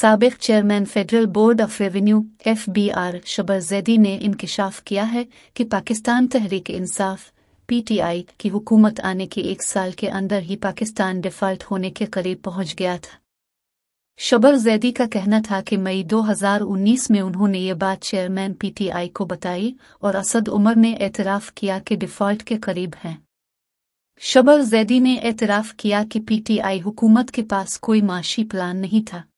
सबक chairman federal board of revenue F B R Shabbar Zaidi ने इंकशाफ किया है कि Pakistan Tehreek Insaf P T I की हुकूमत आने के एक साल के अंदर ही पाकिस्तान डिफॉल्ट होने के करीब पहुंच गया था शबर जैदी का कहना था कि मई 2019 में उन्होंने ये बात चेयरमैन पी टी आई को बताई और असद उमर ने एतराफ़ किया कि डिफॉल्ट के करीब हैं शबर जैदी ने एतराफ़ किया कि पी टी आई हुकूमत के पास कोई माशी प्लान नहीं था